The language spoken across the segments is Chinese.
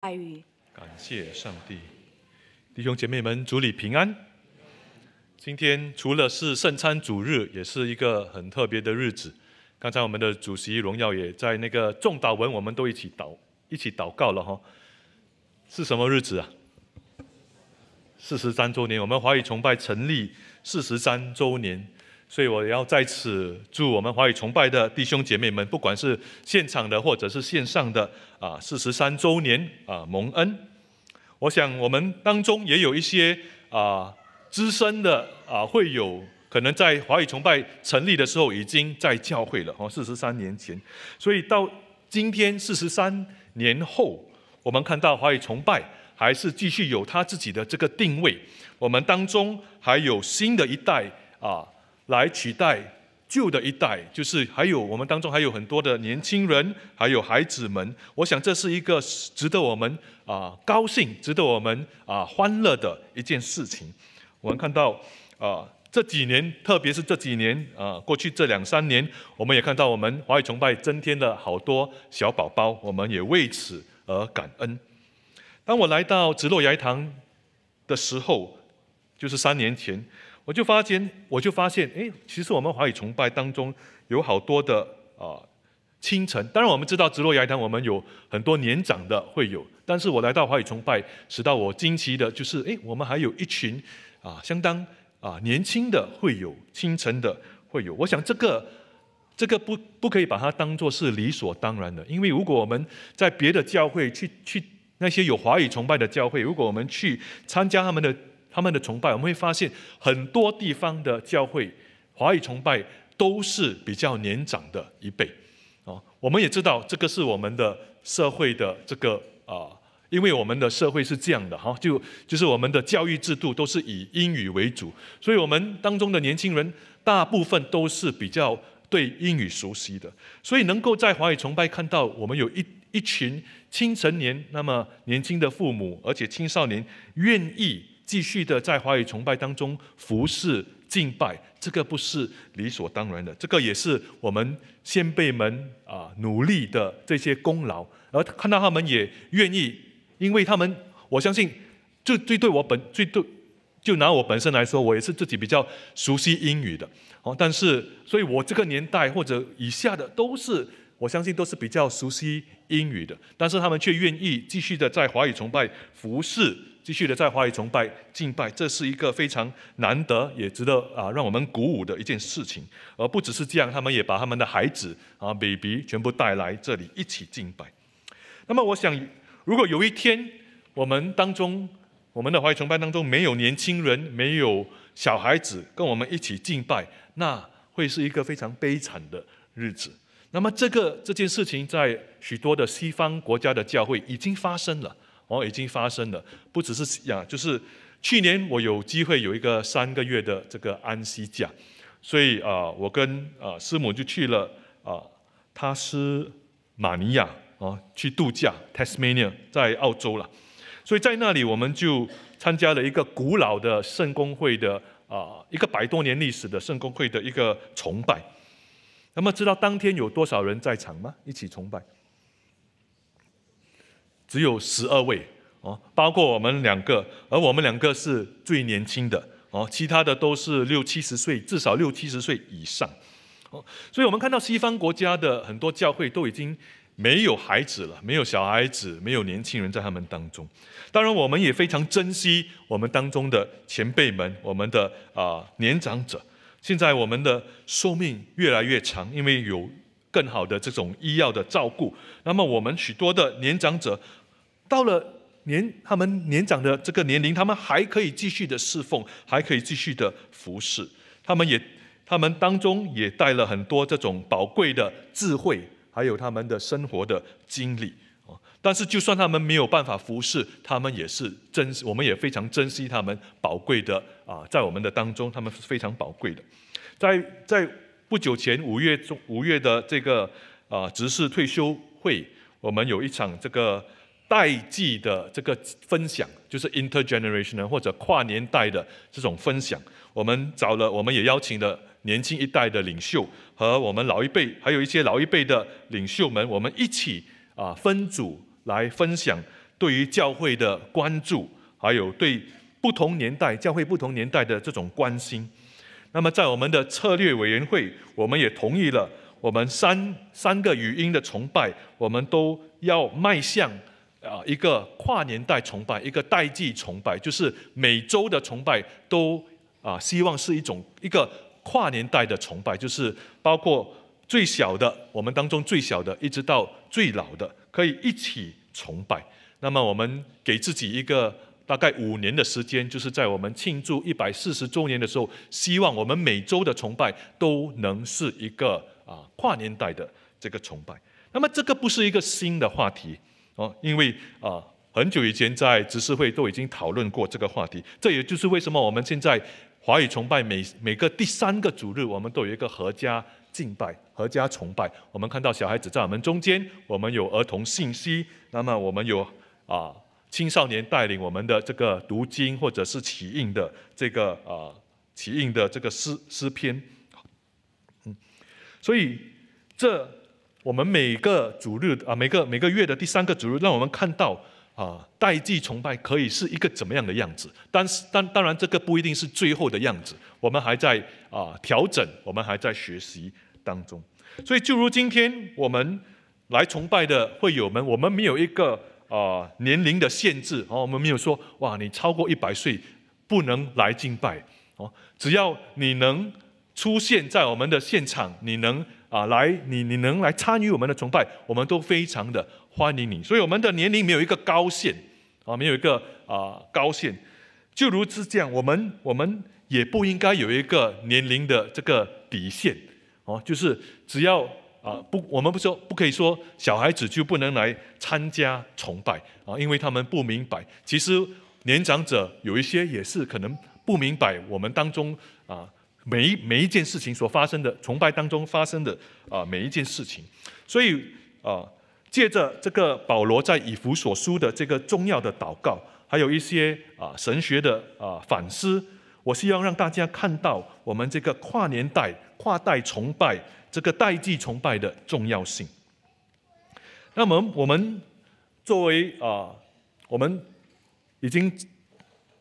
爱语。感谢上帝，弟兄姐妹们主里平安。今天除了是圣餐主日，也是一个很特别的日子。刚才我们的主席荣耀也在那个众祷文，我们都一起祷一起祷告了哈。是什么日子啊？四十三周年，我们华语崇拜成立四十三周年。所以我要在此祝我们华语崇拜的弟兄姐妹们，不管是现场的或者是线上的啊，四十三周年啊蒙恩。我想我们当中也有一些啊资深的啊，会有可能在华语崇拜成立的时候已经在教会了哦，四十三年前。所以到今天四十三年后，我们看到华语崇拜还是继续有他自己的这个定位。我们当中还有新的一代啊。来取代旧的一代，就是还有我们当中还有很多的年轻人，还有孩子们。我想这是一个值得我们啊高兴、值得我们啊欢乐的一件事情。我们看到啊这几年，特别是这几年啊过去这两三年，我们也看到我们华语崇拜增添了好多小宝宝，我们也为此而感恩。当我来到直落牙塘的时候，就是三年前。我就发现，我就发现，哎，其实我们华语崇拜当中有好多的啊清晨。当然，我们知道直落牙滩我们有很多年长的会有，但是我来到华语崇拜，使到我惊奇的就是，哎，我们还有一群啊相当啊年轻的会有清晨的会有。我想这个这个不不可以把它当做是理所当然的，因为如果我们在别的教会去去那些有华语崇拜的教会，如果我们去参加他们的。他们的崇拜，我们会发现很多地方的教会华语崇拜都是比较年长的一辈，哦，我们也知道这个是我们的社会的这个啊，因为我们的社会是这样的哈，就就是我们的教育制度都是以英语为主，所以我们当中的年轻人大部分都是比较对英语熟悉的，所以能够在华语崇拜看到我们有一一群青成年那么年轻的父母，而且青少年愿意。继续的在华语崇拜当中服侍敬拜，这个不是理所当然的，这个也是我们先辈们啊努力的这些功劳。而看到他们也愿意，因为他们我相信就最对我本最对就拿我本身来说，我也是自己比较熟悉英语的，哦，但是所以我这个年代或者以下的都是我相信都是比较熟悉英语的，但是他们却愿意继续的在华语崇拜服侍。继续的在华语崇拜敬拜，这是一个非常难得也值得啊，让我们鼓舞的一件事情。而不只是这样，他们也把他们的孩子啊，baby 全部带来这里一起敬拜。那么，我想，如果有一天我们当中，我们的华语崇拜当中没有年轻人、没有小孩子跟我们一起敬拜，那会是一个非常悲惨的日子。那么，这个这件事情在许多的西方国家的教会已经发生了。哦，已经发生了，不只是呀，就是去年我有机会有一个三个月的这个安息假，所以啊，我跟啊师母就去了啊塔斯马尼亚啊去度假，Tasmania 在澳洲了，所以在那里我们就参加了一个古老的圣公会的啊一个百多年历史的圣公会的一个崇拜，那么知道当天有多少人在场吗？一起崇拜。只有十二位哦，包括我们两个，而我们两个是最年轻的哦，其他的都是六七十岁，至少六七十岁以上哦。所以，我们看到西方国家的很多教会都已经没有孩子了，没有小孩子，没有年轻人在他们当中。当然，我们也非常珍惜我们当中的前辈们，我们的啊年长者。现在我们的寿命越来越长，因为有更好的这种医药的照顾。那么，我们许多的年长者。到了年，他们年长的这个年龄，他们还可以继续的侍奉，还可以继续的服侍。他们也，他们当中也带了很多这种宝贵的智慧，还有他们的生活的经历但是，就算他们没有办法服侍，他们也是珍惜，我们也非常珍惜他们宝贵的啊，在我们的当中，他们是非常宝贵的。在在不久前五月中五月的这个啊，执事退休会，我们有一场这个。代际的这个分享，就是 intergenerational 或者跨年代的这种分享。我们找了，我们也邀请了年轻一代的领袖和我们老一辈，还有一些老一辈的领袖们，我们一起啊分组来分享对于教会的关注，还有对不同年代教会不同年代的这种关心。那么在我们的策略委员会，我们也同意了，我们三三个语音的崇拜，我们都要迈向。啊，一个跨年代崇拜，一个代际崇拜，就是每周的崇拜都啊，希望是一种一个跨年代的崇拜，就是包括最小的我们当中最小的，一直到最老的，可以一起崇拜。那么我们给自己一个大概五年的时间，就是在我们庆祝一百四十周年的时候，希望我们每周的崇拜都能是一个啊跨年代的这个崇拜。那么这个不是一个新的话题。哦，因为啊，很久以前在执事会都已经讨论过这个话题。这也就是为什么我们现在华语崇拜每每个第三个主日，我们都有一个合家敬拜、合家崇拜。我们看到小孩子在我们中间，我们有儿童信息，那么我们有啊青少年带领我们的这个读经或者是启印的这个啊启印的这个诗诗篇。嗯，所以这。我们每个主日啊，每个每个月的第三个主日，让我们看到啊，代际崇拜可以是一个怎么样的样子。但是，当当然这个不一定是最后的样子，我们还在啊调整，我们还在学习当中。所以，就如今天我们来崇拜的会友们，我们没有一个啊年龄的限制哦，我们没有说哇，你超过一百岁不能来敬拜哦，只要你能出现在我们的现场，你能。啊，来，你你能来参与我们的崇拜，我们都非常的欢迎你。所以我们的年龄没有一个高限，啊，没有一个啊高限。就如是这样，我们我们也不应该有一个年龄的这个底线，哦，就是只要啊不，我们不说不可以说小孩子就不能来参加崇拜啊，因为他们不明白。其实年长者有一些也是可能不明白我们当中啊。每一每一件事情所发生的崇拜当中发生的啊每一件事情，所以啊，借着这个保罗在以弗所书的这个重要的祷告，还有一些啊神学的啊反思，我需要让大家看到我们这个跨年代、跨代崇拜这个代际崇拜的重要性。那么我们作为啊，我们已经。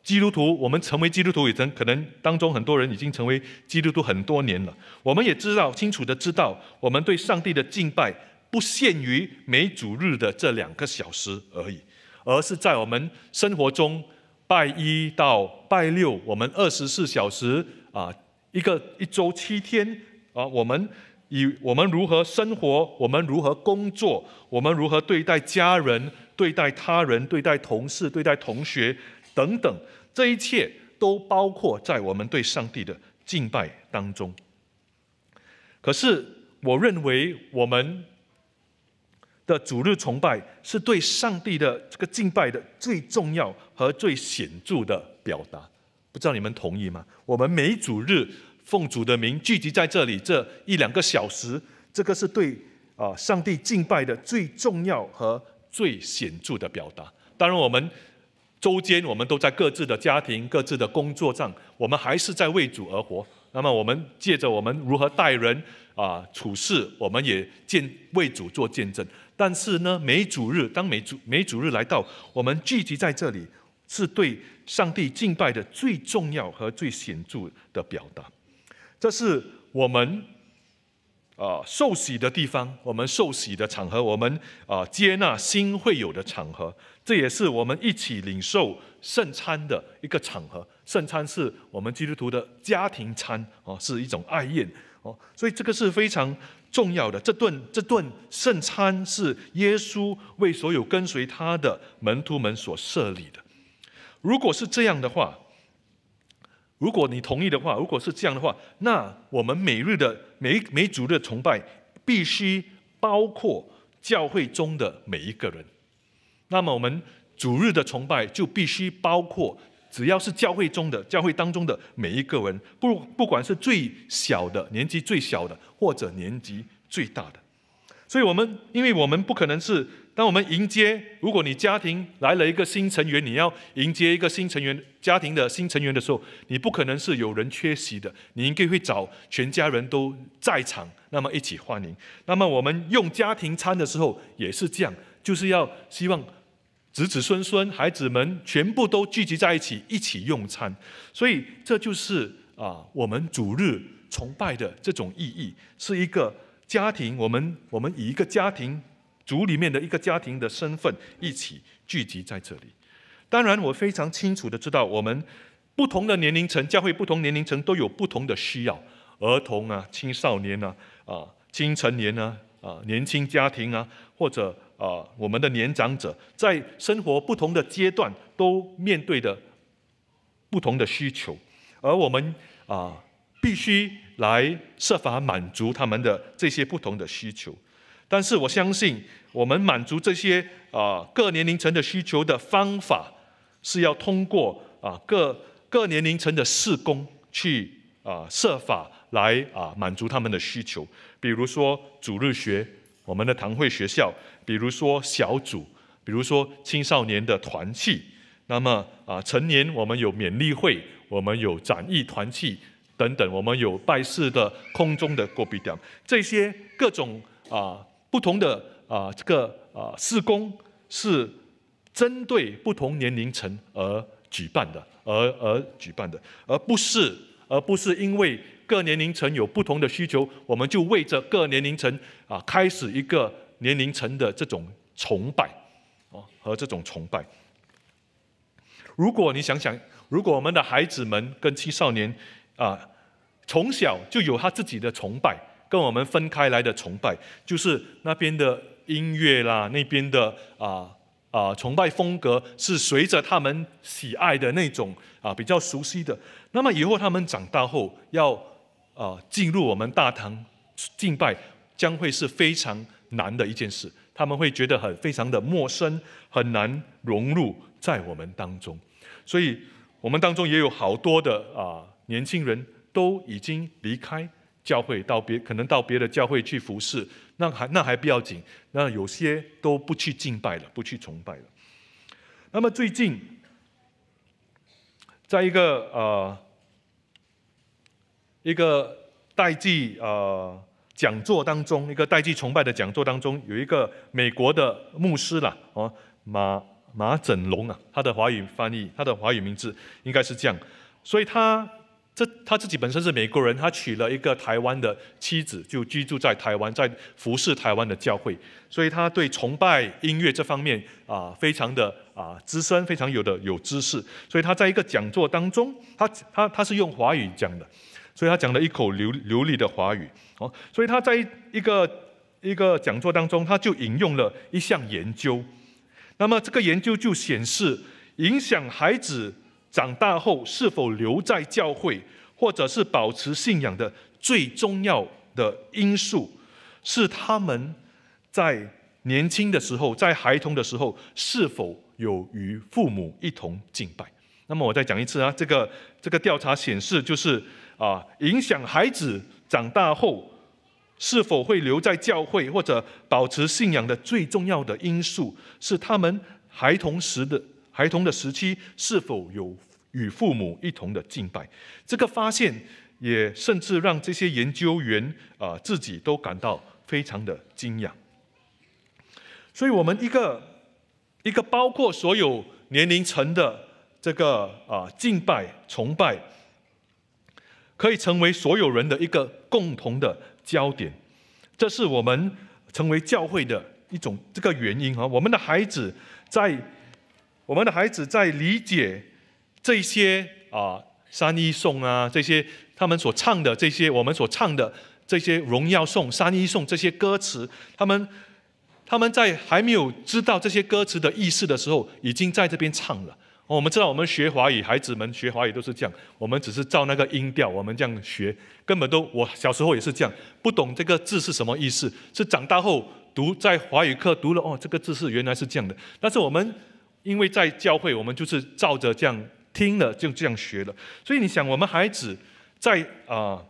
基督徒，我们成为基督徒已经可能当中很多人已经成为基督徒很多年了。我们也知道清楚的知道，我们对上帝的敬拜不限于每主日的这两个小时而已，而是在我们生活中拜一到拜六，我们二十四小时啊，一个一周七天啊，我们以我们如何生活，我们如何工作，我们如何对待家人、对待他人、对待同事、对待同学。等等，这一切都包括在我们对上帝的敬拜当中。可是，我认为我们的主日崇拜是对上帝的这个敬拜的最重要和最显著的表达。不知道你们同意吗？我们每主日奉主的名聚集在这里这一两个小时，这个是对啊上帝敬拜的最重要和最显著的表达。当然，我们。周间我们都在各自的家庭、各自的工作上，我们还是在为主而活。那么我们借着我们如何待人、啊处事，我们也见为主做见证。但是呢，每主日，当每主每主日来到，我们聚集在这里，是对上帝敬拜的最重要和最显著的表达。这是我们。啊，受洗的地方，我们受洗的场合，我们啊，接纳新会友的场合，这也是我们一起领受圣餐的一个场合。圣餐是我们基督徒的家庭餐，哦，是一种爱宴，哦，所以这个是非常重要的。这顿这顿圣餐是耶稣为所有跟随他的门徒们所设立的。如果是这样的话，如果你同意的话，如果是这样的话，那我们每日的每每组日的崇拜必须包括教会中的每一个人。那么我们主日的崇拜就必须包括，只要是教会中的、教会当中的每一个人，不不管是最小的、年纪最小的，或者年纪最大的。所以我们，因为我们不可能是。当我们迎接，如果你家庭来了一个新成员，你要迎接一个新成员，家庭的新成员的时候，你不可能是有人缺席的，你应该会找全家人都在场，那么一起欢迎。那么我们用家庭餐的时候也是这样，就是要希望子子孙孙、孩子们全部都聚集在一起，一起用餐。所以这就是啊，我们主日崇拜的这种意义，是一个家庭，我们我们以一个家庭。族里面的一个家庭的身份一起聚集在这里。当然，我非常清楚的知道，我们不同的年龄层，教会不同年龄层都有不同的需要。儿童啊，青少年啊，啊，青成年啊，啊，年轻家庭啊，或者啊，我们的年长者，在生活不同的阶段都面对的不同的需求，而我们啊，必须来设法满足他们的这些不同的需求。但是我相信，我们满足这些啊各年龄层的需求的方法，是要通过啊各各年龄层的事工去啊设法来啊满足他们的需求。比如说主日学，我们的堂会学校；比如说小组；比如说青少年的团契；那么啊成年我们有勉励会，我们有展翼团契等等，我们有拜师的空中的过必点，这些各种啊。不同的啊，这个啊，事工是针对不同年龄层而举办的，而而举办的，而不是而不是因为各年龄层有不同的需求，我们就为着各年龄层啊，开始一个年龄层的这种崇拜，哦，和这种崇拜。如果你想想，如果我们的孩子们跟青少年啊，从小就有他自己的崇拜。跟我们分开来的崇拜，就是那边的音乐啦，那边的啊啊崇拜风格，是随着他们喜爱的那种啊比较熟悉的。那么以后他们长大后要啊进入我们大唐敬拜，将会是非常难的一件事。他们会觉得很非常的陌生，很难融入在我们当中。所以，我们当中也有好多的啊年轻人都已经离开。教会到别可能到别的教会去服侍，那还那还不要紧，那有些都不去敬拜了，不去崇拜了。那么最近，在一个呃一个代际呃讲座当中，一个代际崇拜的讲座当中，有一个美国的牧师了，哦马马整龙啊，他的华语翻译，他的华语名字应该是这样，所以他。这他自己本身是美国人，他娶了一个台湾的妻子，就居住在台湾，在服侍台湾的教会，所以他对崇拜音乐这方面啊，非常的啊资深，非常有的有知识。所以他在一个讲座当中，他他他是用华语讲的，所以他讲了一口流流利的华语。哦，所以他在一个一个讲座当中，他就引用了一项研究，那么这个研究就显示，影响孩子。长大后是否留在教会，或者是保持信仰的最重要的因素，是他们在年轻的时候，在孩童的时候是否有与父母一同敬拜。那么我再讲一次啊，这个这个调查显示，就是啊，影响孩子长大后是否会留在教会或者保持信仰的最重要的因素，是他们孩童时的。孩童的时期是否有与父母一同的敬拜？这个发现也甚至让这些研究员啊自己都感到非常的惊讶。所以，我们一个一个包括所有年龄层的这个啊敬拜崇拜，可以成为所有人的一个共同的焦点。这是我们成为教会的一种这个原因啊。我们的孩子在。我们的孩子在理解这些啊三一颂啊这些他们所唱的这些我们所唱的这些荣耀颂三一颂这些歌词，他们他们在还没有知道这些歌词的意思的时候，已经在这边唱了。我们知道，我们学华语，孩子们学华语都是这样，我们只是照那个音调，我们这样学，根本都我小时候也是这样，不懂这个字是什么意思，是长大后读在华语课读了哦，这个字是原来是这样的，但是我们。因为在教会，我们就是照着这样听了，就这样学了。所以你想，我们孩子在啊，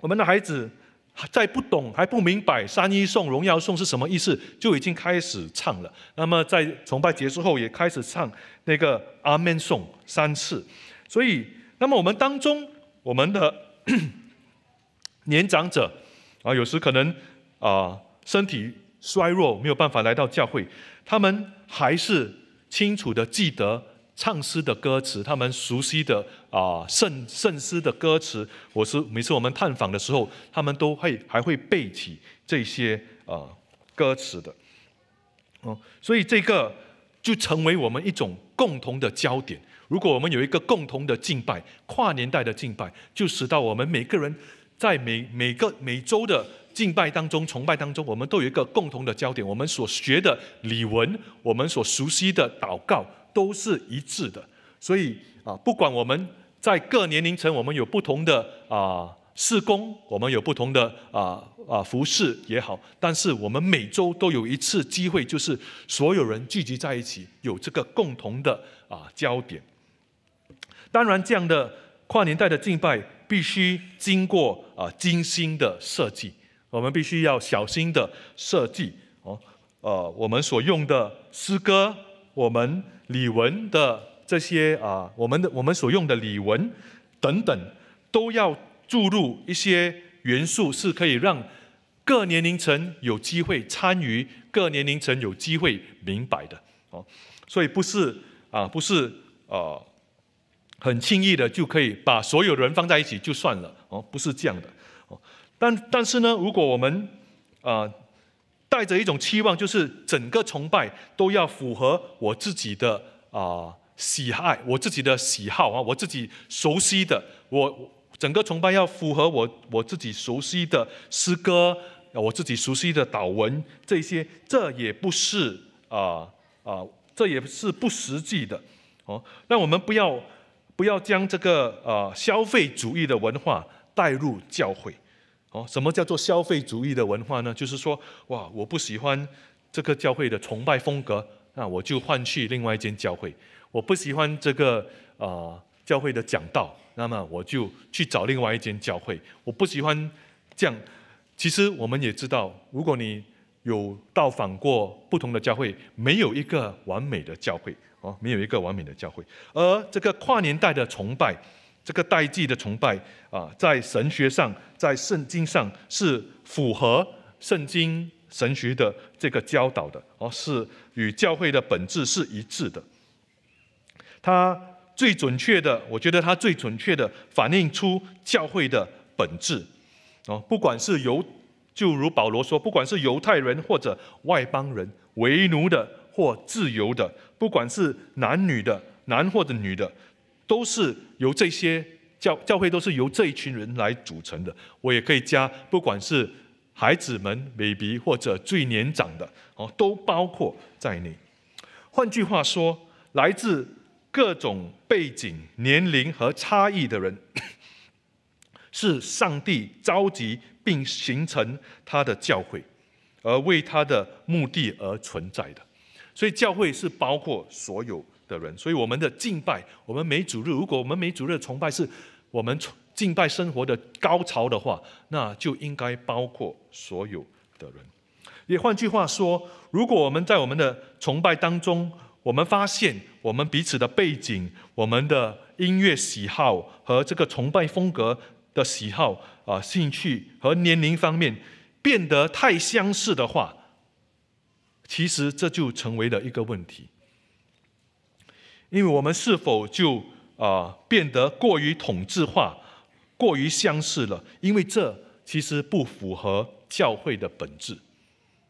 我们的孩子在不懂还不明白《三一颂》《荣耀颂》是什么意思，就已经开始唱了。那么在崇拜结束后，也开始唱那个“阿门颂”三次。所以，那么我们当中，我们的 年长者啊，有时可能啊身体衰弱，没有办法来到教会，他们还是。清楚的记得唱诗的歌词，他们熟悉的啊圣圣诗的歌词，我是每次我们探访的时候，他们都会还会背起这些啊歌词的，嗯，所以这个就成为我们一种共同的焦点。如果我们有一个共同的敬拜，跨年代的敬拜，就使到我们每个人在每每个每周的。敬拜当中、崇拜当中，我们都有一个共同的焦点。我们所学的礼文，我们所熟悉的祷告，都是一致的。所以啊，不管我们在各年龄层，我们有不同的啊事工，我们有不同的啊啊服饰也好，但是我们每周都有一次机会，就是所有人聚集在一起，有这个共同的啊焦点。当然，这样的跨年代的敬拜必须经过啊精心的设计。我们必须要小心的设计，哦，呃，我们所用的诗歌，我们礼文的这些啊，我们的我们所用的礼文等等，都要注入一些元素，是可以让各年龄层有机会参与，各年龄层有机会明白的，哦，所以不是啊，不是呃，很轻易的就可以把所有人放在一起就算了，哦，不是这样的。但但是呢，如果我们，呃，带着一种期望，就是整个崇拜都要符合我自己的啊喜爱，我自己的喜好啊，我自己熟悉的，我整个崇拜要符合我我自己熟悉的诗歌，我自己熟悉的祷文这些，这也不是啊啊，这也是不实际的。哦，那我们不要不要将这个呃消费主义的文化带入教会。哦，什么叫做消费主义的文化呢？就是说，哇，我不喜欢这个教会的崇拜风格，那我就换去另外一间教会；我不喜欢这个啊教会的讲道，那么我就去找另外一间教会；我不喜欢这样。其实我们也知道，如果你有到访过不同的教会，没有一个完美的教会，哦，没有一个完美的教会。而这个跨年代的崇拜。这个代际的崇拜啊，在神学上，在圣经上是符合圣经神学的这个教导的，而是与教会的本质是一致的。它最准确的，我觉得它最准确的反映出教会的本质，哦，不管是犹，就如保罗说，不管是犹太人或者外邦人，为奴的或自由的，不管是男女的，男或者女的。都是由这些教教会都是由这一群人来组成的。我也可以加，不管是孩子们、baby 或者最年长的，哦，都包括在内。换句话说，来自各种背景、年龄和差异的人，是上帝召集并形成他的教会，而为他的目的而存在的。所以，教会是包括所有。的人，所以我们的敬拜，我们每主日，如果我们每主日的崇拜是我们敬拜生活的高潮的话，那就应该包括所有的人。也换句话说，如果我们在我们的崇拜当中，我们发现我们彼此的背景、我们的音乐喜好和这个崇拜风格的喜好、啊兴趣和年龄方面变得太相似的话，其实这就成为了一个问题。因为我们是否就啊变得过于统治化、过于相似了？因为这其实不符合教会的本质，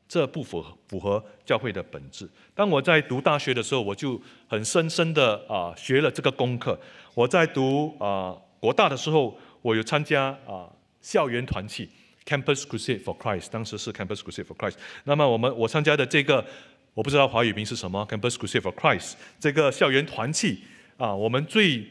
这不符合符合教会的本质。当我在读大学的时候，我就很深深的啊学了这个功课。我在读啊国大的时候，我有参加啊校园团体 Campus Crusade for Christ，当时是 Campus Crusade for Christ。那么我们我参加的这个。我不知道华语名是什么，Campus Crusade for Christ 这个校园团契啊，我们最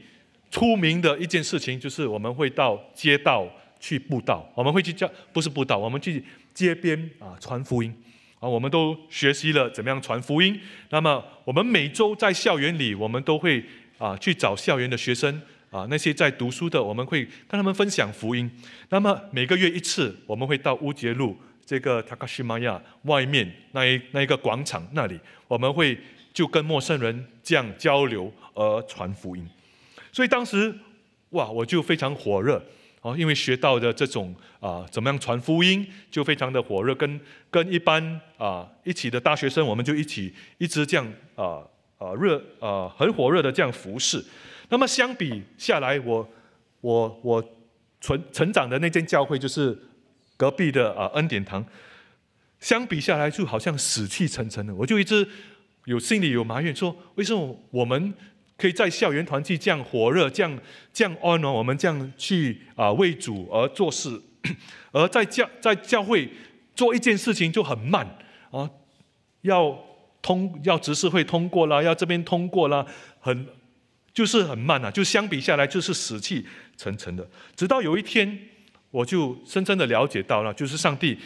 出名的一件事情就是我们会到街道去布道，我们会去叫不是布道，我们去街边啊传福音啊，我们都学习了怎么样传福音。那么我们每周在校园里，我们都会啊去找校园的学生啊那些在读书的，我们会跟他们分享福音。那么每个月一次，我们会到乌节路。这个 i m 西 y a 外面那一那一个广场那里，我们会就跟陌生人这样交流而传福音，所以当时哇，我就非常火热哦，因为学到的这种啊，怎么样传福音就非常的火热，跟跟一般啊一起的大学生，我们就一起一直这样啊啊热啊很火热的这样服侍。那么相比下来，我我我成成长的那间教会就是。隔壁的啊恩典堂，相比下来就好像死气沉沉的。我就一直有心里有埋怨，说为什么我们可以在校园团契这样火热，这样这样安呢？我们这样去啊为主而做事，而在教在教会做一件事情就很慢啊，要通要执事会通过啦，要这边通过啦，很就是很慢啊，就相比下来就是死气沉沉的。直到有一天。我就深深的了解到了，就是上帝，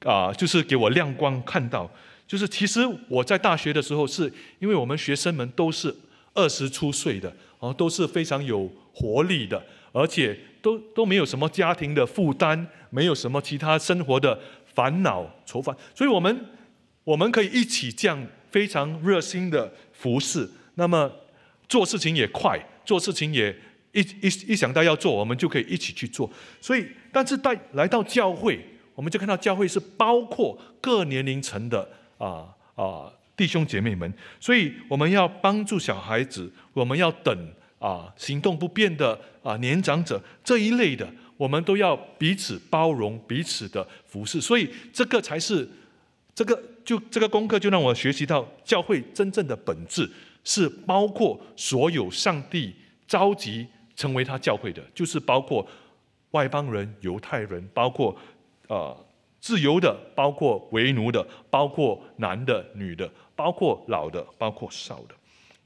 啊，就是给我亮光看到，就是其实我在大学的时候，是因为我们学生们都是二十出岁的，啊，都是非常有活力的，而且都都没有什么家庭的负担，没有什么其他生活的烦恼愁烦，所以我们我们可以一起这样非常热心的服侍，那么做事情也快，做事情也。一一一想到要做，我们就可以一起去做。所以，但是带来到教会，我们就看到教会是包括各年龄层的啊啊弟兄姐妹们。所以，我们要帮助小孩子，我们要等啊行动不便的啊年长者这一类的，我们都要彼此包容、彼此的服侍。所以，这个才是这个就这个功课，就让我学习到教会真正的本质是包括所有上帝召集。成为他教会的，就是包括外邦人、犹太人，包括呃自由的，包括为奴的，包括男的、女的，包括老的、包括少的，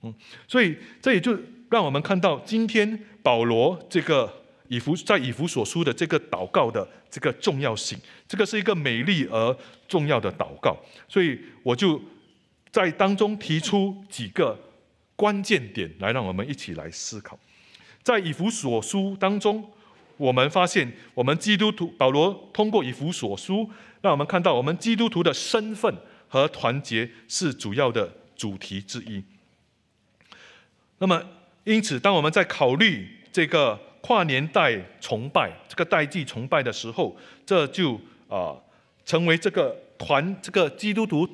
嗯，所以这也就让我们看到今天保罗这个以弗在以弗所书的这个祷告的这个重要性。这个是一个美丽而重要的祷告，所以我就在当中提出几个关键点来，让我们一起来思考。在以弗所书当中，我们发现，我们基督徒保罗通过以弗所书，让我们看到我们基督徒的身份和团结是主要的主题之一。那么，因此，当我们在考虑这个跨年代崇拜、这个代际崇拜的时候，这就啊成为这个团、这个基督徒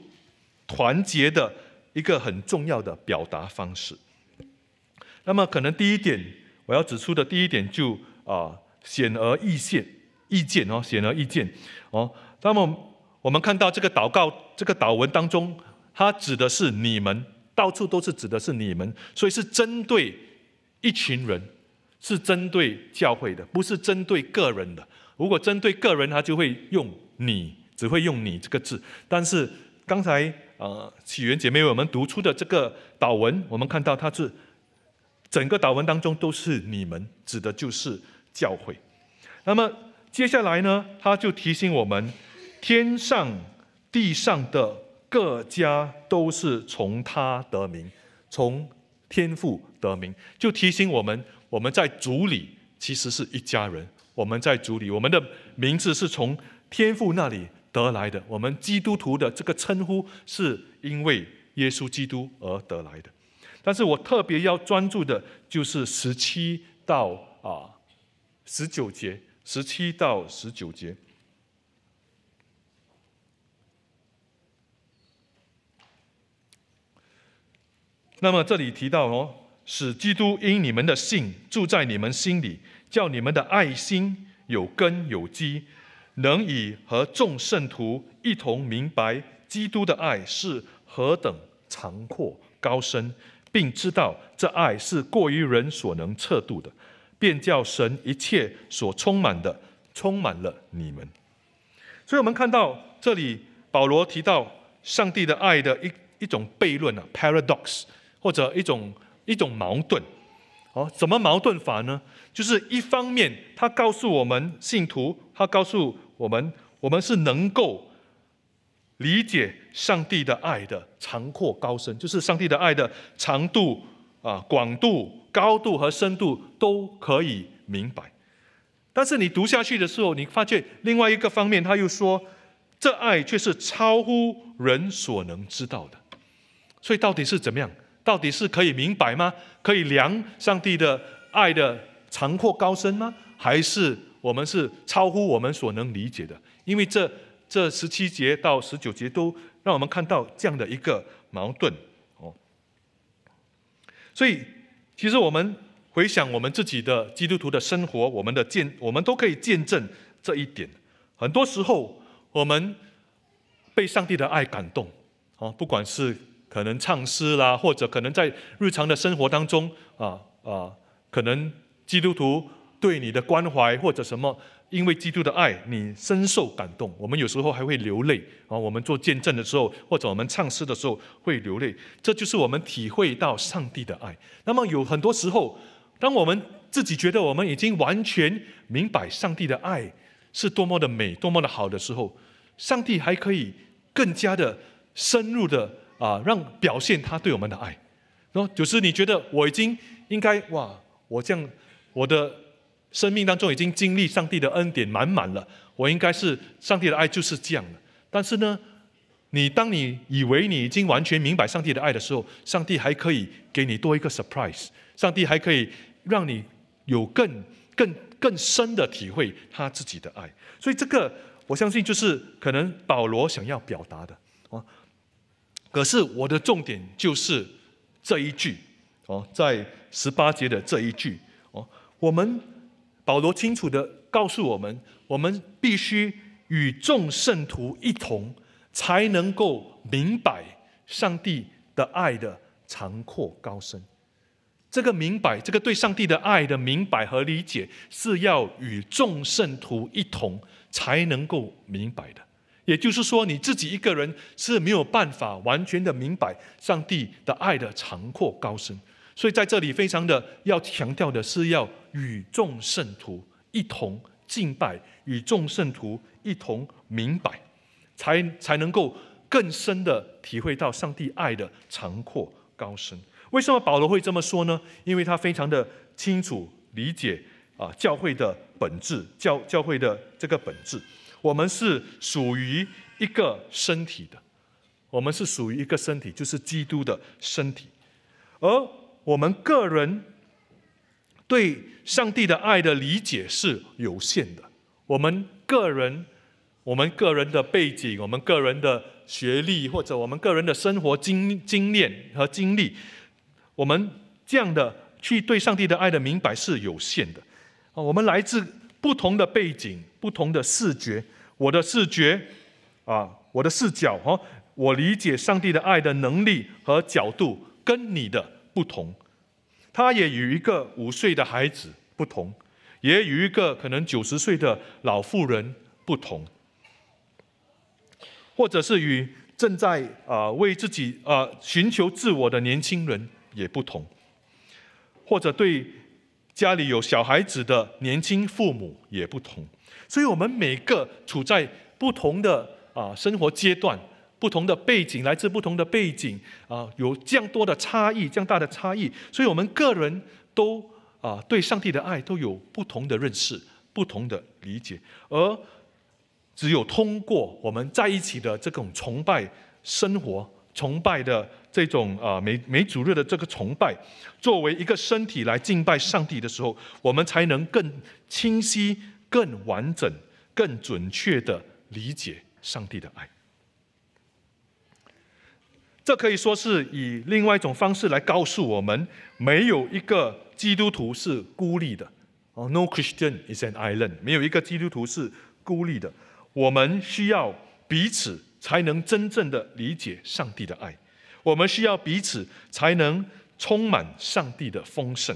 团结的一个很重要的表达方式。那么，可能第一点。我要指出的第一点就啊，显而易见、易见哦，显而易见哦。那么我们看到这个祷告、这个祷文当中，它指的是你们，到处都是指的是你们，所以是针对一群人，是针对教会的，不是针对个人的。如果针对个人，他就会用你，只会用你这个字。但是刚才呃起源姐妹，我们读出的这个祷文，我们看到它是。整个祷文当中都是你们指的，就是教会。那么接下来呢，他就提醒我们，天上、地上的各家都是从他得名，从天父得名，就提醒我们，我们在主里其实是一家人。我们在主里，我们的名字是从天父那里得来的，我们基督徒的这个称呼是因为耶稣基督而得来的。但是我特别要专注的就是十七到啊十九节，十七到十九节。那么这里提到哦，使基督因你们的信住在你们心里，叫你们的爱心有根有基，能以和众圣徒一同明白基督的爱是何等长阔高深。并知道这爱是过于人所能测度的，便叫神一切所充满的充满了你们。所以，我们看到这里，保罗提到上帝的爱的一一种悖论啊 （paradox），或者一种一种矛盾。哦，怎么矛盾法呢？就是一方面，他告诉我们信徒，他告诉我们，我们是能够。理解上帝的爱的长阔高深，就是上帝的爱的长度、啊广度、高度和深度都可以明白。但是你读下去的时候，你发现另外一个方面，他又说这爱却是超乎人所能知道的。所以到底是怎么样？到底是可以明白吗？可以量上帝的爱的长阔高深吗？还是我们是超乎我们所能理解的？因为这。这十七节到十九节都让我们看到这样的一个矛盾哦。所以，其实我们回想我们自己的基督徒的生活，我们的见，我们都可以见证这一点。很多时候，我们被上帝的爱感动啊，不管是可能唱诗啦，或者可能在日常的生活当中啊啊，可能基督徒对你的关怀或者什么。因为基督的爱，你深受感动。我们有时候还会流泪啊！我们做见证的时候，或者我们唱诗的时候会流泪，这就是我们体会到上帝的爱。那么有很多时候，当我们自己觉得我们已经完全明白上帝的爱是多么的美、多么的好的时候，上帝还可以更加的深入的啊，让表现他对我们的爱。然后就是你觉得我已经应该哇，我这样我的。生命当中已经经历上帝的恩典满满了，我应该是上帝的爱就是这样的。但是呢，你当你以为你已经完全明白上帝的爱的时候，上帝还可以给你多一个 surprise，上帝还可以让你有更更更深的体会他自己的爱。所以这个我相信就是可能保罗想要表达的哦。可是我的重点就是这一句哦，在十八节的这一句哦，我们。保罗清楚的告诉我们：，我们必须与众圣徒一同，才能够明白上帝的爱的长阔高深。这个明白，这个对上帝的爱的明白和理解，是要与众圣徒一同才能够明白的。也就是说，你自己一个人是没有办法完全的明白上帝的爱的长阔高深。所以在这里，非常的要强调的是，要与众圣徒一同敬拜，与众圣徒一同明白，才才能够更深的体会到上帝爱的长阔高深。为什么保罗会这么说呢？因为他非常的清楚理解啊，教会的本质，教教会的这个本质。我们是属于一个身体的，我们是属于一个身体，就是基督的身体，而我们个人对上帝的爱的理解是有限的。我们个人，我们个人的背景，我们个人的学历，或者我们个人的生活经经验和经历，我们这样的去对上帝的爱的明白是有限的。啊，我们来自不同的背景，不同的视觉，我的视觉啊，我的视角哈，我理解上帝的爱的能力和角度跟你的。不同，他也与一个五岁的孩子不同，也与一个可能九十岁的老妇人不同，或者是与正在啊为自己啊寻求自我的年轻人也不同，或者对家里有小孩子的年轻父母也不同。所以我们每个处在不同的啊生活阶段。不同的背景，来自不同的背景，啊，有这样多的差异，这样大的差异，所以我们个人都啊，对上帝的爱都有不同的认识、不同的理解。而只有通过我们在一起的这种崇拜生活、崇拜的这种啊，每每主日的这个崇拜，作为一个身体来敬拜上帝的时候，我们才能更清晰、更完整、更准确的理解上帝的爱。这可以说是以另外一种方式来告诉我们：没有一个基督徒是孤立的。哦，no Christian is an island。没有一个基督徒是孤立的。我们需要彼此，才能真正的理解上帝的爱；我们需要彼此，才能充满上帝的丰盛。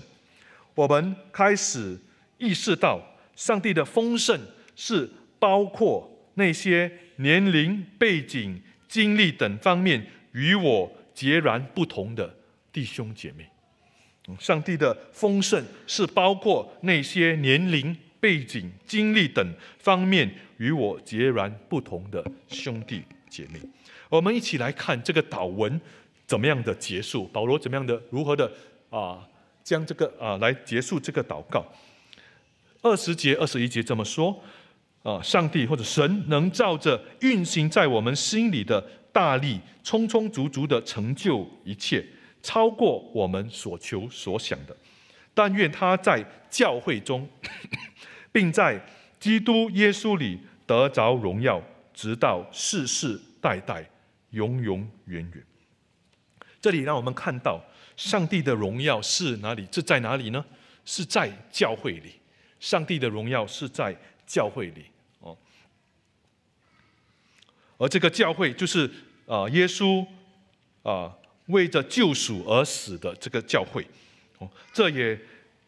我们开始意识到，上帝的丰盛是包括那些年龄、背景、经历等方面。与我截然不同的弟兄姐妹，上帝的丰盛是包括那些年龄、背景、经历等方面与我截然不同的兄弟姐妹。我们一起来看这个祷文怎么样的结束，保罗怎么样的如何的啊，将这个啊来结束这个祷告。二十节、二十一节这么说？啊，上帝或者神能照着运行在我们心里的大力，充充足足的成就一切，超过我们所求所想的。但愿他在教会中，并在基督耶稣里得着荣耀，直到世世代代，永永远远。这里让我们看到上帝的荣耀是哪里？这在哪里呢？是在教会里。上帝的荣耀是在。教会里，哦，而这个教会就是啊，耶稣啊为着救赎而死的这个教会，哦，这也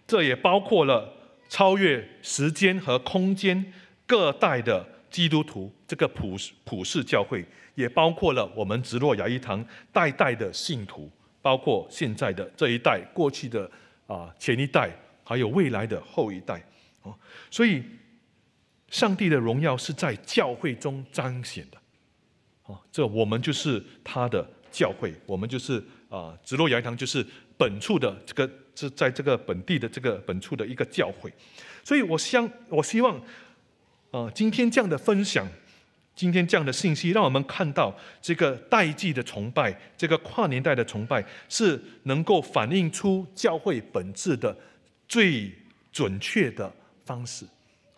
这也包括了超越时间和空间各代的基督徒，这个普普世教会，也包括了我们直落牙医堂代代的信徒，包括现在的这一代、过去的啊前一代，还有未来的后一代，哦，所以。上帝的荣耀是在教会中彰显的，啊，这我们就是他的教会，我们就是啊，紫罗牙堂就是本处的这个这在这个本地的这个本处的一个教会，所以我相我希望，啊，今天这样的分享，今天这样的信息，让我们看到这个代际的崇拜，这个跨年代的崇拜，是能够反映出教会本质的最准确的方式。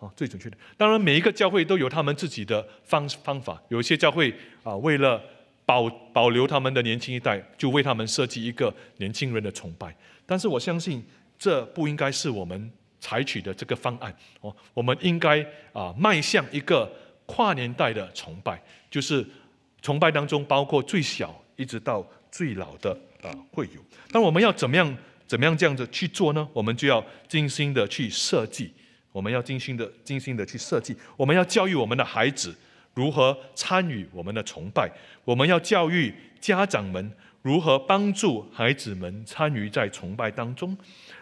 啊，最准确的。当然，每一个教会都有他们自己的方方法。有一些教会啊，为了保保留他们的年轻一代，就为他们设计一个年轻人的崇拜。但是我相信，这不应该是我们采取的这个方案。哦，我们应该啊，迈向一个跨年代的崇拜，就是崇拜当中包括最小一直到最老的啊会有。那我们要怎么样、怎么样这样子去做呢？我们就要精心的去设计。我们要精心的、精心的去设计。我们要教育我们的孩子如何参与我们的崇拜。我们要教育家长们如何帮助孩子们参与在崇拜当中。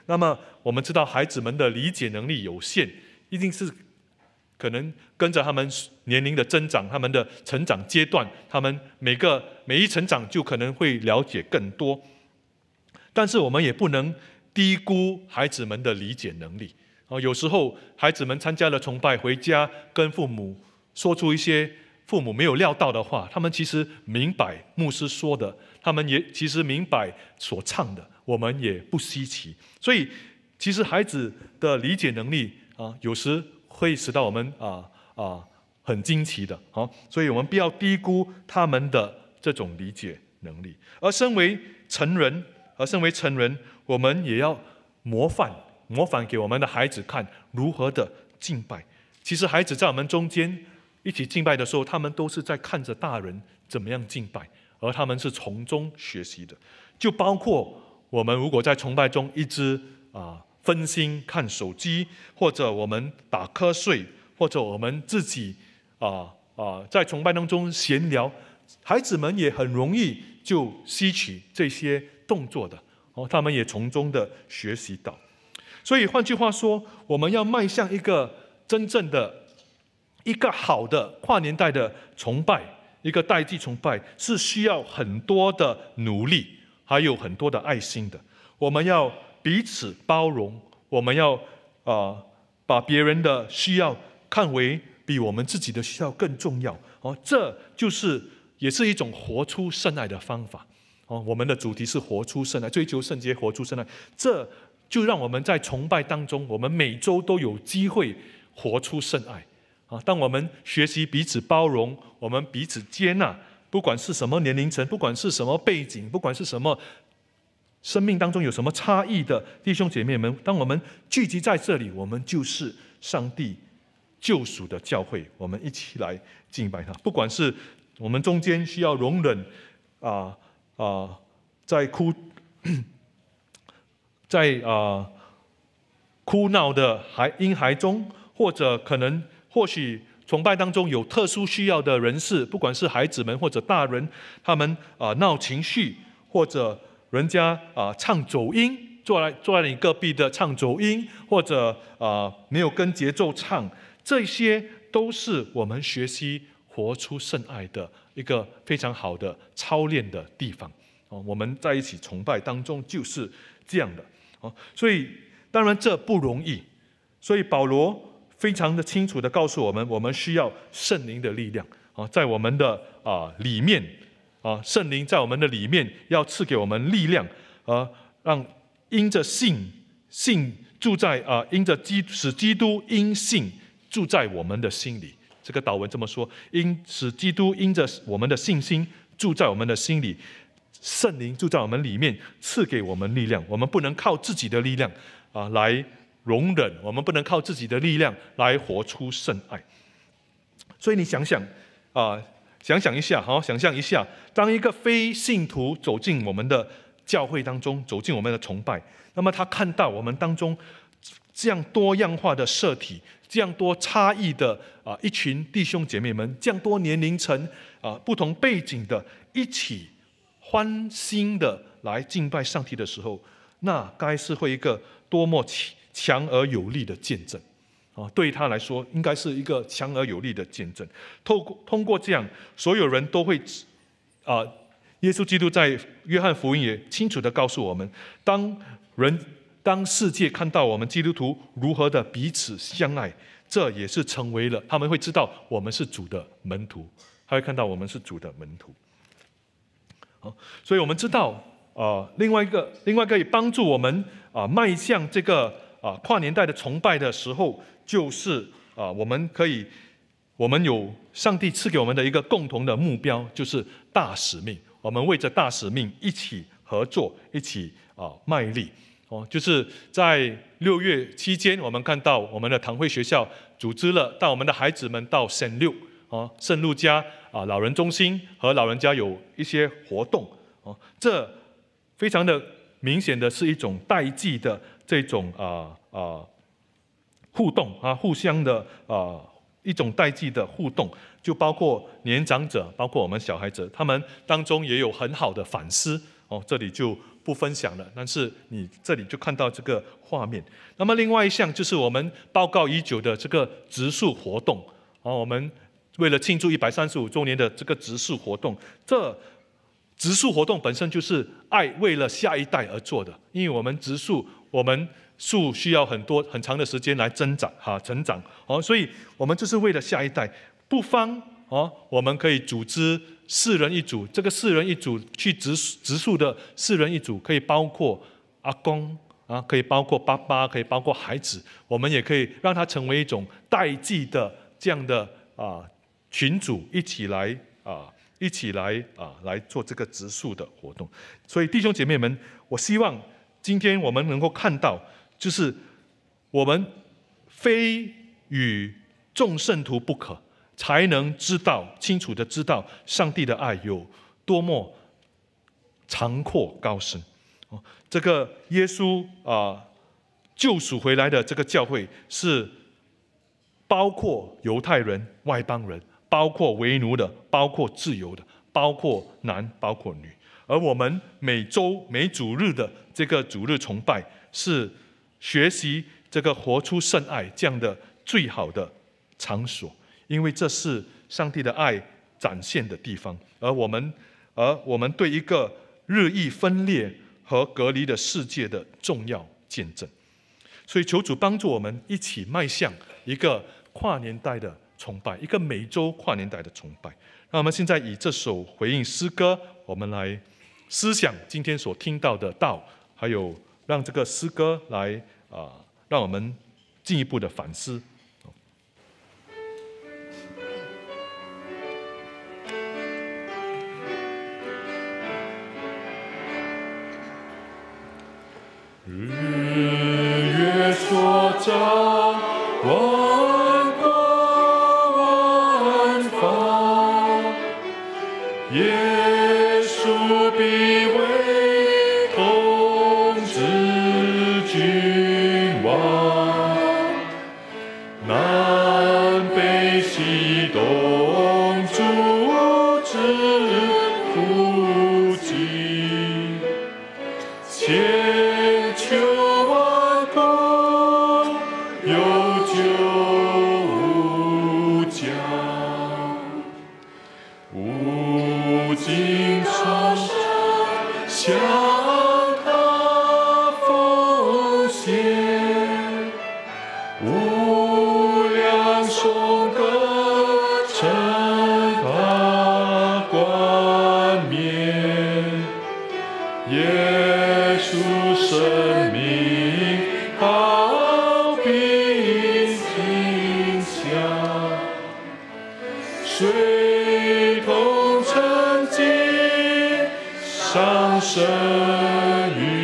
那么，我们知道孩子们的理解能力有限，一定是可能跟着他们年龄的增长，他们的成长阶段，他们每个每一成长就可能会了解更多。但是，我们也不能低估孩子们的理解能力。啊，有时候孩子们参加了崇拜，回家跟父母说出一些父母没有料到的话。他们其实明白牧师说的，他们也其实明白所唱的。我们也不稀奇。所以，其实孩子的理解能力啊，有时会使到我们啊啊很惊奇的。好，所以我们不要低估他们的这种理解能力。而身为成人，而身为成人，我们也要模范。模仿给我们的孩子看如何的敬拜。其实，孩子在我们中间一起敬拜的时候，他们都是在看着大人怎么样敬拜，而他们是从中学习的。就包括我们如果在崇拜中一直啊分心看手机，或者我们打瞌睡，或者我们自己啊啊在崇拜当中闲聊，孩子们也很容易就吸取这些动作的哦，他们也从中的学习到。所以换句话说，我们要迈向一个真正的、一个好的跨年代的崇拜，一个代际崇拜，是需要很多的努力，还有很多的爱心的。我们要彼此包容，我们要啊，把别人的需要看为比我们自己的需要更重要。哦，这就是也是一种活出圣爱的方法。哦，我们的主题是活出圣爱，追求圣洁，活出圣爱。这就让我们在崇拜当中，我们每周都有机会活出圣爱啊！当我们学习彼此包容，我们彼此接纳，不管是什么年龄层，不管是什么背景，不管是什么生命当中有什么差异的弟兄姐妹们，当我们聚集在这里，我们就是上帝救赎的教会。我们一起来敬拜他，不管是我们中间需要容忍，啊啊，在哭。在啊哭闹的孩婴孩中，或者可能或许崇拜当中有特殊需要的人士，不管是孩子们或者大人，他们啊闹情绪，或者人家啊唱走音，坐来坐在你隔壁的唱走音，或者啊没有跟节奏唱，这些都是我们学习活出圣爱的一个非常好的操练的地方。哦，我们在一起崇拜当中就是这样的。哦，所以当然这不容易，所以保罗非常的清楚的告诉我们，我们需要圣灵的力量啊，在我们的啊里面啊，圣灵在我们的里面要赐给我们力量，啊，让因着信信住在啊，因着基使基督因信住在我们的心里。这个祷文这么说，因使基督因着我们的信心住在我们的心里。圣灵就在我们里面赐给我们力量，我们不能靠自己的力量啊来容忍，我们不能靠自己的力量来活出圣爱。所以你想想啊，想想一下，好，想象一下，当一个非信徒走进我们的教会当中，走进我们的崇拜，那么他看到我们当中这样多样化的社体，这样多差异的啊一群弟兄姐妹们，这样多年龄层啊不同背景的一起。欢心的来敬拜上帝的时候，那该是会一个多么强强而有力的见证啊！对他来说，应该是一个强而有力的见证。透过通过这样，所有人都会啊！耶稣基督在约翰福音也清楚的告诉我们：，当人当世界看到我们基督徒如何的彼此相爱，这也是成为了他们会知道我们是主的门徒，他会看到我们是主的门徒。啊，所以我们知道，啊，另外一个，另外可以帮助我们啊，迈向这个啊跨年代的崇拜的时候，就是啊，我们可以，我们有上帝赐给我们的一个共同的目标，就是大使命。我们为着大使命一起合作，一起啊卖力。哦，就是在六月期间，我们看到我们的堂会学校组织了，带我们的孩子们到省六。哦，圣路家啊，老人中心和老人家有一些活动哦，这非常的明显的是一种代际的这种啊啊互动啊，互相的啊一种代际的互动，就包括年长者，包括我们小孩子，他们当中也有很好的反思哦，这里就不分享了，但是你这里就看到这个画面。那么另外一项就是我们报告已久的这个植树活动啊，我们。为了庆祝一百三十五周年的这个植树活动，这植树活动本身就是爱为了下一代而做的。因为我们植树，我们树需要很多很长的时间来增长哈成长哦，所以我们就是为了下一代。不妨哦，我们可以组织四人一组，这个四人一组去植植树的四人一组可以包括阿公啊，可以包括爸爸，可以包括孩子，我们也可以让它成为一种代际的这样的啊。群主一起来啊，一起来啊，来做这个植树的活动。所以弟兄姐妹们，我希望今天我们能够看到，就是我们非与众圣徒不可，才能知道清楚的知道上帝的爱有多么长阔高深。哦，这个耶稣啊，救赎回来的这个教会是包括犹太人、外邦人。包括为奴的，包括自由的，包括男，包括女。而我们每周每主日的这个主日崇拜，是学习这个活出圣爱这样的最好的场所，因为这是上帝的爱展现的地方，而我们，而我们对一个日益分裂和隔离的世界的重要见证。所以，求主帮助我们一起迈向一个跨年代的。崇拜一个美洲跨年代的崇拜，那我们现在以这首回应诗歌，我们来思想今天所听到的道，还有让这个诗歌来啊，让我们进一步的反思。Seigneur.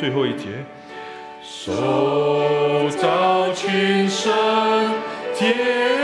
最后一节，手招群生天。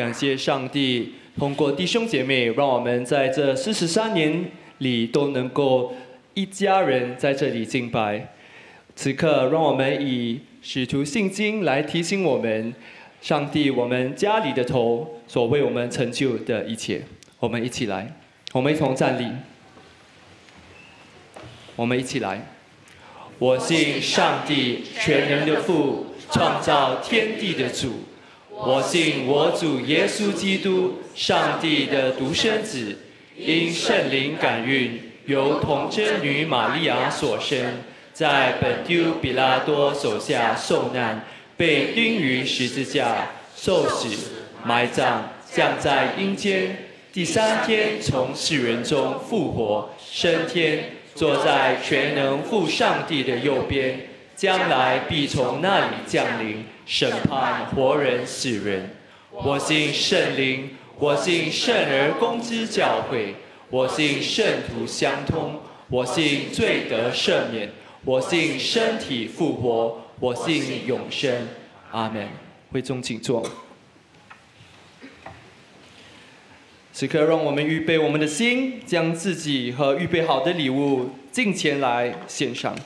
感谢上帝，通过弟兄姐妹，让我们在这四十三年里都能够一家人在这里敬拜。此刻，让我们以使徒信经来提醒我们：上帝，我们家里的头所为我们成就的一切，我们一起来。我们一同站立，我们一起来。我信上帝，全能的父，创造天地的主。我信我主耶稣基督，上帝的独生子，因圣灵感孕，由童贞女玛利亚所生，在本丢比拉多手下受难，被钉于十字架，受死、埋葬，降在阴间，第三天从死人中复活，升天，坐在全能父上帝的右边，将来必从那里降临。审判活人死人，我信圣灵，我信圣而公之教会，我信圣徒相通，我信罪得赦免，我信身体复活，我信永生。阿门。会众请坐。此刻，让我们预备我们的心，将自己和预备好的礼物进前来献上。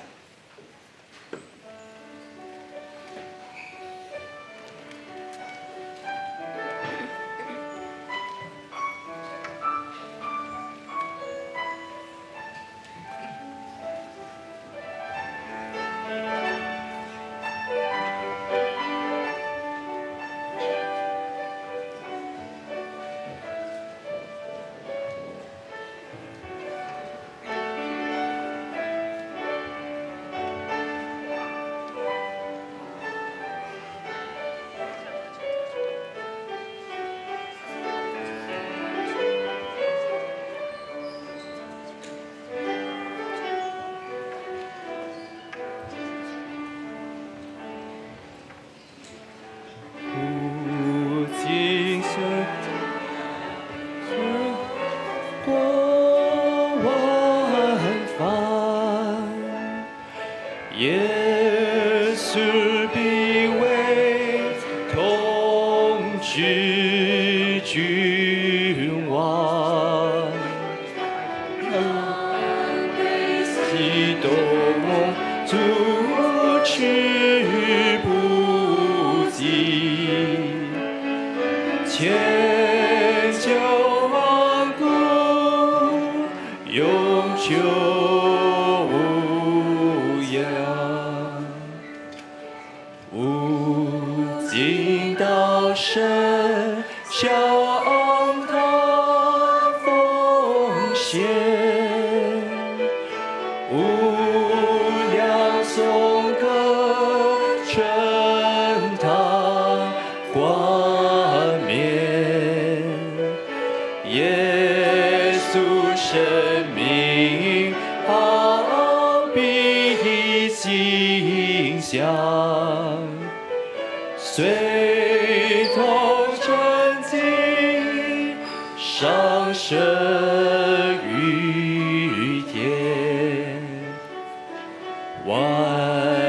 Why?